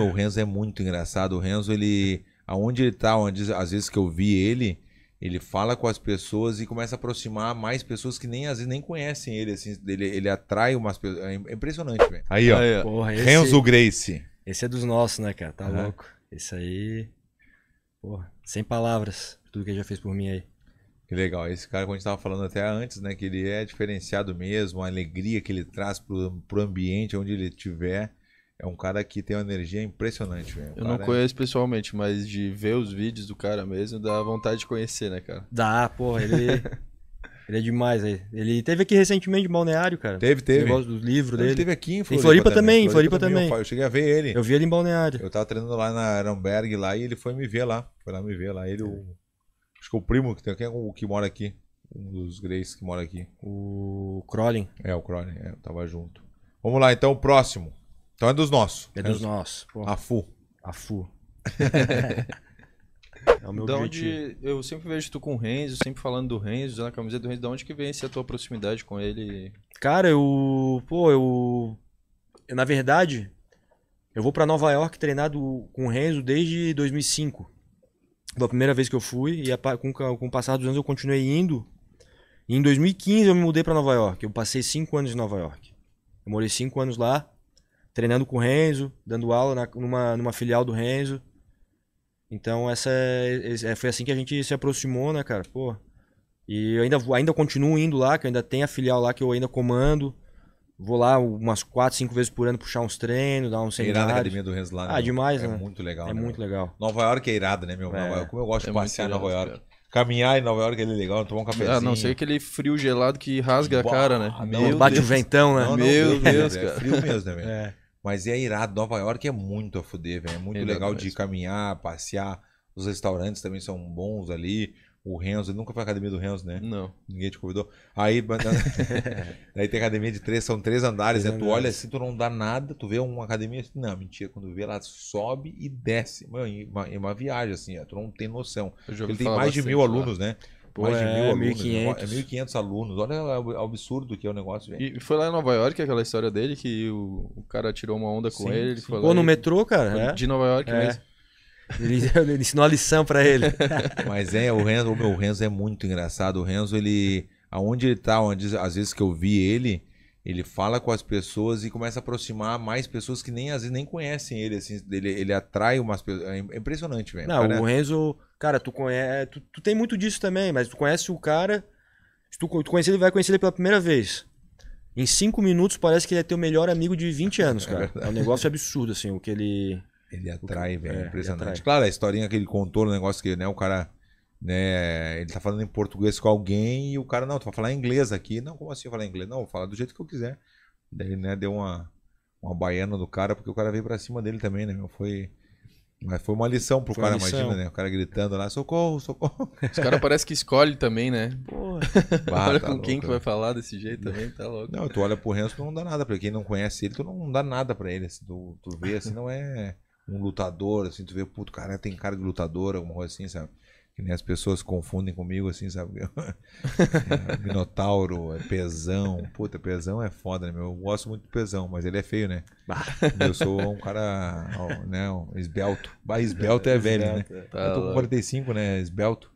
O Renzo é muito engraçado. O Renzo, ele. Aonde ele tá, onde, às vezes que eu vi ele, ele fala com as pessoas e começa a aproximar mais pessoas que nem às vezes nem conhecem ele. Assim, ele, ele atrai umas pessoas. É, é impressionante, velho. Aí, ó. Aí, ó. Porra, esse, Renzo Grace. Esse é dos nossos, né, cara? Tá uhum. louco. Esse aí. Porra, sem palavras. Tudo que ele já fez por mim aí. Que legal. Esse cara, como a gente tava falando até antes, né? Que ele é diferenciado mesmo, a alegria que ele traz pro, pro ambiente onde ele estiver. É um cara que tem uma energia impressionante, velho. eu não conheço é... pessoalmente, mas de ver os vídeos do cara mesmo, dá vontade de conhecer, né, cara? Dá, porra, ele. É- ele é demais aí. Ele teve aqui recentemente em Balneário, cara. Teve, teve. O do livro dele. Ele teve aqui em Floripa. Em Floripa também, em Floripa, Floripa também. também. Eu cheguei a ver ele. Eu vi ele em Balneário. Eu tava treinando lá na Aramberg lá e ele foi me ver lá. Foi lá me ver lá. Ele, é. o. Acho que o primo que tem aqui é o que mora aqui. Um dos Greys que mora aqui. O Crolling. É, o Crolling, é, tava junto. Vamos lá, então, o próximo. Então é dos nossos. É dos nossos. Pô. A FU. A FU. é o meu da onde eu sempre vejo tu com o Renzo, sempre falando do Renzo, usando a camiseta do Renzo. De onde que vem essa tua proximidade com ele? Cara, eu. Pô, eu. Na verdade, eu vou para Nova York treinado com o Renzo desde 2005. Foi a primeira vez que eu fui e com, com o passar dos anos eu continuei indo. E em 2015 eu me mudei para Nova York. Eu passei cinco anos em Nova York. Eu morei cinco anos lá treinando com o Renzo, dando aula na, numa, numa filial do Renzo. Então essa é, é foi assim que a gente se aproximou, né, cara? Pô. E eu ainda ainda continuo indo lá, que eu ainda tenho a filial lá que eu ainda comando. Vou lá umas 4, 5 vezes por ano puxar uns treinos, dar um seminário. É irada a academia do Renzo lá, né, Ah, demais, é né? muito legal. É né, muito meu? legal. Nova York é irada, né, meu? É. Nova York, como eu gosto é de passear em Nova York. Cara. Caminhar em Nova York é legal, tomar um cafezinho. Ah, não sei aquele frio gelado que rasga a cara, né? Não, meu bate Deus. o ventão, né? Não, não, meu Deus, Deus, é cara. É frio mesmo, né? Meu? É. Mas é irado. Nova York é muito a fuder, velho. É muito é legal de caminhar, passear. Os restaurantes também são bons ali. O Renzo, nunca foi à academia do Renzo, né? Não. Ninguém te convidou. Aí, aí tem academia de três, são três andares, É, né? Tu olha assim, tu não dá nada, tu vê uma academia, assim, não, mentira, quando vê ela sobe e desce. Mano, é uma, uma viagem, assim, ó, tu não tem noção. Ele tem mais de mil lá. alunos, né? Pô, mais de é mil 1.500. alunos. Né? É 1.500 alunos. Olha o absurdo que é o negócio, E foi lá em Nova York aquela história dele que o, o cara tirou uma onda com sim, ele. ele no e... metrô, cara? É? De Nova York é. mesmo. Ele, ele ensinou a lição para ele. Mas é, o Renzo, o meu, Renzo é muito engraçado. O Renzo, ele. Aonde ele tá, onde, às vezes que eu vi ele, ele fala com as pessoas e começa a aproximar mais pessoas que nem às vezes nem conhecem ele, assim, ele, ele atrai umas pessoas. É, é impressionante, velho. Não, cara... o Renzo, cara, tu conhece. É, tu, tu, tem muito disso também, mas tu conhece o cara. Se tu, tu conhecer ele, vai conhecer ele pela primeira vez. Em cinco minutos parece que ele é teu melhor amigo de 20 anos, é cara. É, é um negócio absurdo, assim, o que ele. Ele atrai, velho. É, impressionante. Atrai. Claro, a historinha que ele contou, o negócio que, né, o cara né? Ele tá falando em português com alguém e o cara, não, tu vai falar inglês aqui. Não, como assim falar inglês? Não, vou falar do jeito que eu quiser. Daí, né, deu uma, uma baiana do cara, porque o cara veio pra cima dele também, né, meu? Foi. Mas foi uma lição pro foi cara, lição. imagina, né? O cara gritando lá, socorro, socorro. Os caras parece que escolhe também, né? Porra. olha tá com louco, quem que vai né? falar desse jeito também, tá louco. Não, tu olha pro Renzo, tu não dá nada pra ele. Quem não conhece ele, tu não dá nada pra ele. Assim, tu, tu vê, assim, não é um lutador, assim, tu vê, puto, cara tem cara de lutador, alguma coisa assim, sabe? Que nem as pessoas confundem comigo, assim, sabe? é, minotauro, é pesão. Puta, pesão é foda, né? Meu? Eu gosto muito do pesão, mas ele é feio, né? Bah. Eu sou um cara, ó, né? Um esbelto. Bah, esbelto é, né? é velho, esbelto, né? Tá eu tô com 45, tá né? Esbelto.